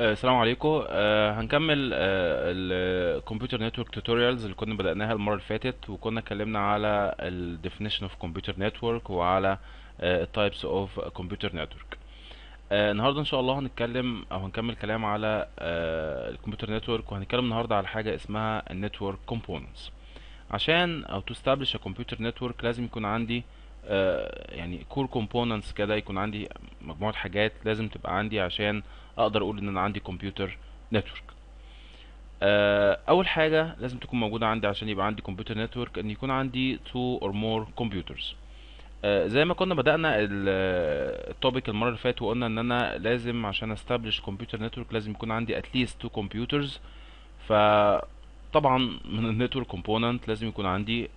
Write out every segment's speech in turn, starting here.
آه، السلام عليكم آه هنكمل آه الكمبيوتر نتورك توتوريالز اللي كنا بدأناها المرة اللي فاتت وكنا اتكلمنا على الديفينيشن definition of computer network وعلى الـ آه، types of computer network آه النهاردة ان شاء الله هنتكلم او هنكمل كلام على آه الكمبيوتر نتورك وهنتكلم النهاردة على حاجة اسمها النتورك components عشان او to establish a computer network لازم يكون عندي آه يعني core components كده يكون عندي مجموعة حاجات لازم تبقى عندي عشان آه اقدر اقول ان انا عندي كمبيوتر نتورك آه، اول حاجه لازم تكون موجوده عندي عشان يبقى عندي كمبيوتر نتورك ان يكون عندي two or more computers آه، زي ما كنا بدأنا التوبيك آه، المرة اللي فاتت وقلنا ان انا لازم عشان استبلش كمبيوتر نتورك لازم يكون عندي اتليست تو كمبيوترز ف طبعا من النتورك كومبوننت لازم يكون عندي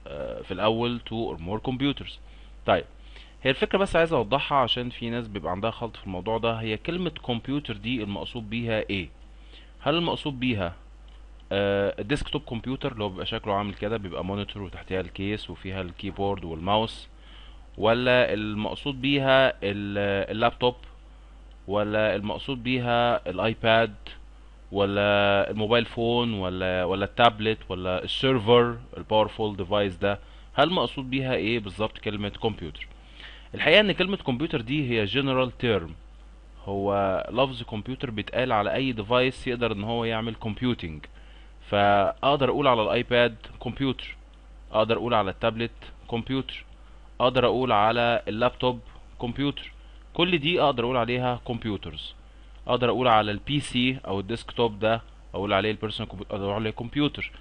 في الاول تو اور مور كمبيوترز طيب هي الفكرة بس عايز اوضحها عشان في ناس بيبقى عندها خلط في الموضوع ده هي كلمة كمبيوتر دي المقصود بيها ايه هل المقصود بيها الديسكتوب آه، كمبيوتر اللي هو بيبقى شكله عامل كده بيبقى مونيتور وتحتها الكيس وفيها الكيبورد والماوس ولا المقصود بيها اللابتوب ولا المقصود بيها الايباد ولا الموبايل فون ولا ولا التابلت ولا السيرفر الباورفول ديفايس ده هل مقصود بيها ايه بالظبط كلمه كمبيوتر الحقيقه ان كلمه كمبيوتر دي هي جنرال تيرم هو لفظ كمبيوتر بيتقال على اي ديفايس يقدر ان هو يعمل كومبيوتنج فاقدر اقول على الايباد كمبيوتر اقدر اقول على التابلت كمبيوتر اقدر اقول على اللابتوب كمبيوتر كل دي اقدر اقول عليها كمبيوترز اقدر اقول على البي سي او الديسكتوب ده اقول عليه البيرسونال اقدر اقول عليه كمبيوتر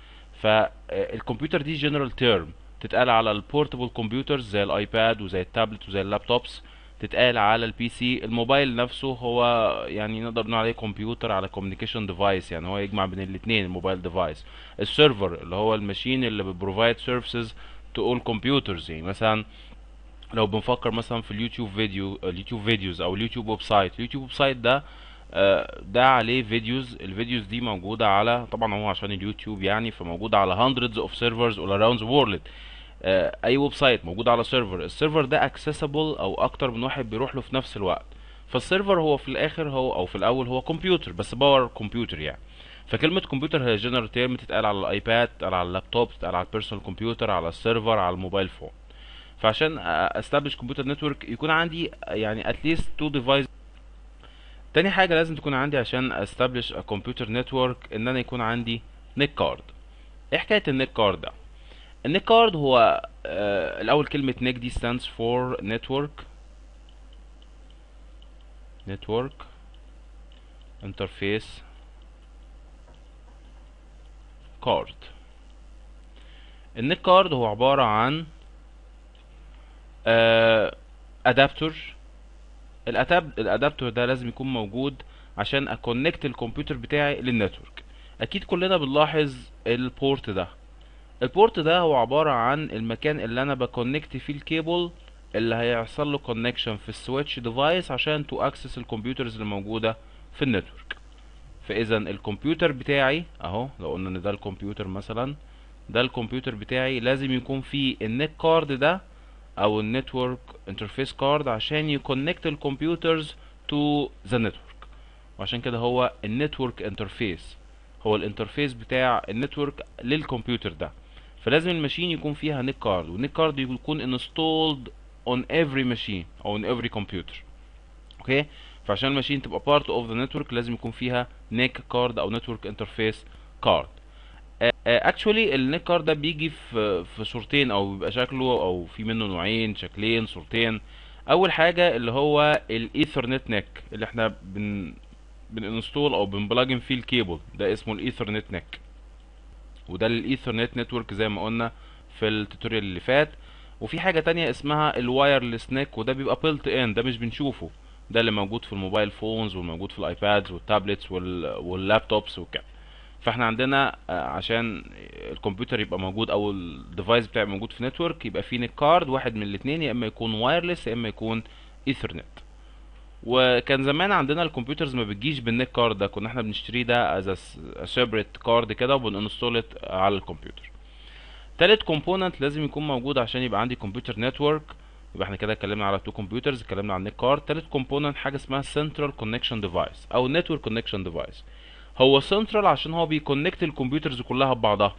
فالكمبيوتر دي جنرال تيرم تتقال على البورتبل كمبيوترز زي الايباد وزي التابلت وزي اللابتوبس تتقال على البي سي الموبايل نفسه هو يعني نقدر نقول عليه كمبيوتر على كوميونيكيشن ديفايس يعني هو يجمع بين الاثنين الموبايل ديفايس السيرفر اللي هو الماشين اللي ببروفايد سيرفيسز تو اول كمبيوترز يعني مثلا لو بنفكر مثلا في اليوتيوب فيديو اليوتيوب فيديوز او اليوتيوب ويب سايت اليوتيوب ويب سايت ده آه، ده عليه فيديوز الفيديوز دي موجوده على طبعا هو عشان اليوتيوب يعني فموجوده على hundreds of servers all around the world آه، اي ويب سايت موجود على سيرفر السيرفر ده accessible او اكتر من واحد بيروح له في نفس الوقت فالسيرفر هو في الاخر هو او في الاول هو كمبيوتر بس باور كمبيوتر يعني فكلمة كمبيوتر هي جنرال تيرم تتقال على الايباد تتقال على اللابتوب تتقال على البيرسونال كمبيوتر على السيرفر على الموبايل فون فعشان استابلش كمبيوتر نتورك يكون عندي يعني اتليست تو ديفايس تاني حاجه لازم تكون عندي عشان استابلش ا كمبيوتر نتورك ان انا يكون عندي نيك كارد ايه حكايه النيك كارد ده النيك كارد هو آه الاول كلمه نيك دي stands for network network interface كارد النيك كارد هو عباره عن آه ادابتر الأتاب... الادابتور ده لازم يكون موجود عشان اكونكت الكمبيوتر بتاعي للنتورك اكيد كلنا بنلاحظ البورت ده البورت ده هو عبارة عن المكان اللي انا بكونكت فيه الكيبل اللي هيحصل له كونكشن في السويتش ديفايس عشان تو اكسس الكمبيوترز اللي موجودة في النتورك فاذا الكمبيوتر بتاعي اهو لو قلنا ان ده الكمبيوتر مثلا ده الكمبيوتر بتاعي لازم يكون فيه النت كارد ده او النتورك انترفيس كارد عشان يكونكت الكمبيوترز تو ذا نتورك وعشان كده هو النتورك انترفيس هو الانترفيس بتاع النتورك للكمبيوتر ده فلازم الماشين يكون فيها نيك كارد والنيك كارد يكون انستولد اون افري ماشين او اون افري كمبيوتر اوكي فعشان الماشين تبقى بارت اوف ذا نتورك لازم يكون فيها نيك كارد او نتورك انترفيس كارد اكشولي النيك كار ده بيجي في في صورتين او بيبقى شكله او في منه نوعين شكلين صورتين اول حاجه اللي هو الايثرنت نيك اللي احنا بن بننستول او بنبلجن فيه الكيبل ده اسمه الايثرنت نيك وده الايثرنت نتورك زي ما قلنا في التوتوريال اللي فات وفي حاجه تانية اسمها الوايرلس نيك وده بيبقى بيلت ان ده مش بنشوفه ده اللي موجود في الموبايل فونز والموجود في الايبادز والتابلتس واللابتوبس وكده فاحنا عندنا آه، عشان الكمبيوتر يبقى موجود او الديفايس بتاعي موجود في نتورك يبقى في نت كارد واحد من الاثنين يا اما يكون وايرلس يا اما يكون ايثرنت وكان زمان عندنا الكمبيوترز ما بتجيش بالنت كارد ده كنا احنا بنشتريه ده از سيبريت كارد كده وبنانستولت على الكمبيوتر تالت كومبوننت لازم يكون موجود عشان يبقى عندي كمبيوتر نتورك يبقى احنا كده اتكلمنا على تو كمبيوترز اتكلمنا عن نيك كارد تالت كومبوننت حاجه اسمها سنترال كونكشن ديفايس او نتورك كونكشن ديفايس هو سنترال عشان هو بيكونكت الكمبيوترز كلها ببعضها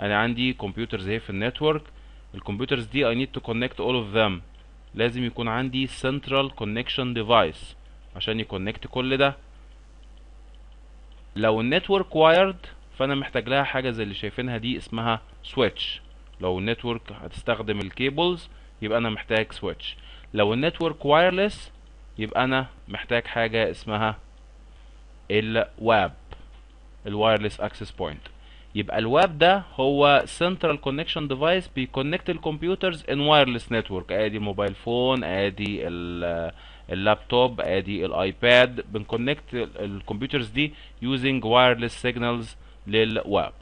انا يعني عندي كمبيوترز اهي في النتورك الكمبيوترز دي اي نيد تو كونكت اول اوف ذم لازم يكون عندي سنترال كونكشن ديفايس عشان يكونكت كل ده لو النتورك وايرد فانا محتاج لها حاجه زي اللي شايفينها دي اسمها سويتش لو النتورك هتستخدم الكيبلز يبقى انا محتاج سويتش لو النتورك وايرلس يبقى انا محتاج حاجه اسمها الواب الوايرلس اكسس بوينت يبقى الواب ده هو سنترال كونكشن ديفايس بيكونكت الكمبيوترز ان وايرلس نتورك ادي الموبايل فون ادي اللابتوب ادي الايباد بنكونكت الكمبيوترز دي يوزنج وايرلس سيجنالز للواب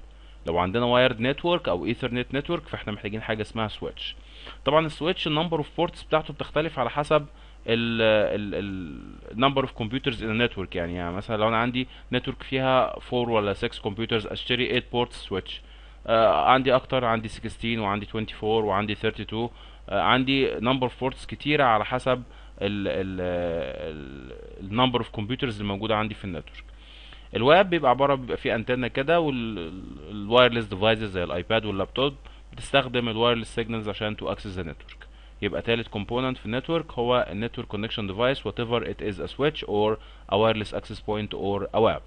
لو عندنا وايرد نتورك او ايثرنت نتورك فاحنا محتاجين حاجه اسمها سويتش طبعا السويتش النمبر اوف بورتس بتاعته بتختلف على حسب ال number of computers in the network يعني يعني مثلا لو انا عندي network فيها 4 ولا 6 computers اشتري 8 ports switch uh, عندي اكتر عندي 16 وعندي 24 وعندي 32 uh, آه، عندي number of ports كتيره على حسب ال ال النمبر اوف كمبيوترز اللي موجوده عندي في النتورك الويب بيبقى عباره بيبقى فيه انتنه كده والوايرلس ديفايسز زي الايباد واللابتوب بتستخدم الوايرلس سيجنالز عشان تو اكسس النتورك يبقى تالت كومبوننت في النتورك هو كونكشن ديفايس وات ايفر ات از ا سويتش اور ا وايرلس اكسس بوينت اور ا واب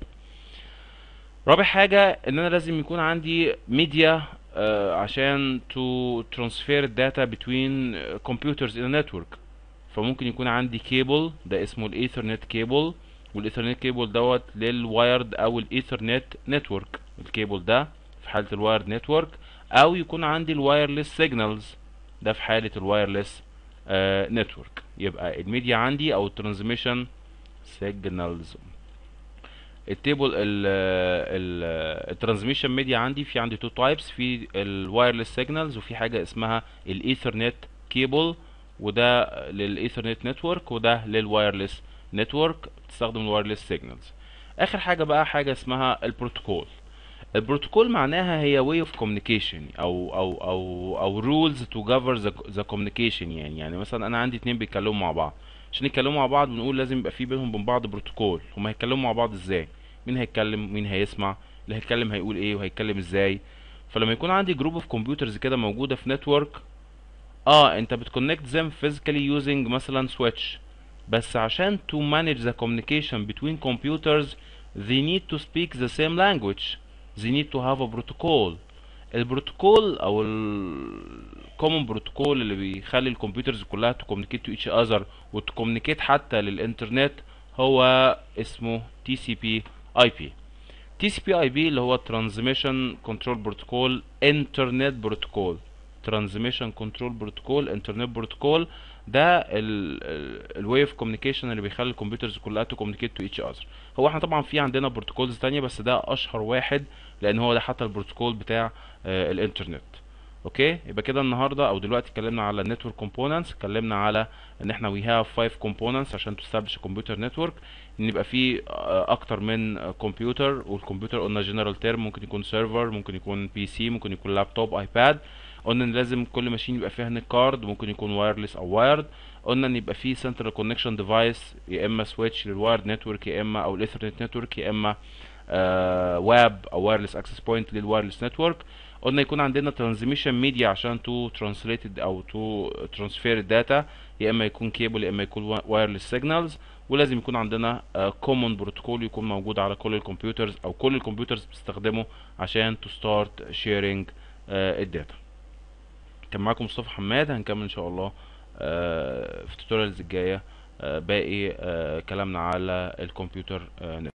رابع حاجة ان انا لازم يكون عندي ميديا آه، عشان تو ترانسفير الداتا بتوين كمبيوترز ان a فممكن يكون عندي كيبل ده اسمه الايثرنت كيبل والايثرنت كيبل دوت للوايرد او الايثرنت نتورك الكيبل ده في حالة الوايرد نتورك او يكون عندي الوايرلس سيجنالز ده في حاله الوايرلس آه، نتورك يبقى الميديا عندي او الترانزميشن سيجنالز التيبل الترانزميشن ميديا عندي في عندي تو تايبس في الوايرلس سيجنالز وفي حاجه اسمها الايثرنت كيبل وده للايثرنت نتورك وده للوايرلس نتورك بتستخدم الوايرلس سيجنالز اخر حاجه بقى حاجه اسمها البروتوكول البروتوكول معناها هي way of communication او او او او rules to govern the, the communication يعني يعني مثلا انا عندي اتنين بيتكلموا مع بعض عشان يتكلموا مع بعض بنقول لازم يبقى في بينهم وبين بعض بروتوكول هما هيتكلموا مع بعض ازاي مين هيتكلم مين هيسمع اللي هيتكلم هيقول ايه وهيتكلم ازاي فلما يكون عندي جروب اوف كمبيوترز كده موجوده في نتورك اه انت بتكونكت زيم فيزيكالي يوزنج مثلا سويتش بس عشان تو مانج ذا كوميونيكيشن بتوين كمبيوترز they need to speak the same language they need to have a protocol البروتوكول او الكومون بروتوكول اللي بيخلي الكمبيوترز كلها تكومنيكيت تو ايتش اذر وتكومنيكيت حتى للانترنت هو اسمه تي سي بي اي بي تي سي بي اي بي اللي هو ترانزميشن كنترول بروتوكول انترنت بروتوكول ترانزميشن كنترول بروتوكول انترنت بروتوكول ده الواي اوف كوميونيكيشن اللي بيخلي الكمبيوترز كلها تكوميونيكيت تو ايتش اذر هو احنا طبعا في عندنا بروتوكولز تانية بس ده اشهر واحد لان هو ده حتى البروتوكول بتاع آه، الانترنت اوكي يبقى كده النهارده او دلوقتي اتكلمنا على النتورك كومبوننتس اتكلمنا على ان احنا وي هاف فايف كومبوننتس عشان تستبلش كمبيوتر نتورك ان يبقى في آه، اكتر من كمبيوتر والكمبيوتر قلنا جنرال تيرم ممكن يكون سيرفر ممكن يكون بي سي ممكن يكون لابتوب ايباد قلنا ان لازم كل ماشين يبقى فيها نت كارد ممكن يكون وايرلس او وايرد قلنا ان يبقى فيه سنترال كونكشن ديفايس يا اما سويتش للوايرد نتورك يا اما او الايثرنت نتورك يا اما واب آه، او وايرلس اكسس بوينت للوايرلس نتورك قلنا يكون عندنا ترانزميشن ميديا عشان تو ترانسليتد او تو ترانسفير الداتا يا اما يكون كيبل يا اما يكون وايرلس سيجنالز ولازم يكون عندنا كومون آه، بروتوكول يكون موجود على كل الكمبيوترز او كل الكمبيوترز بتستخدمه عشان تو ستارت شيرنج الداتا كان معاكم مصطفى حماد هنكمل ان شاء الله آه، في التوتوريالز الجايه آه، باقي آه، كلامنا على الكمبيوتر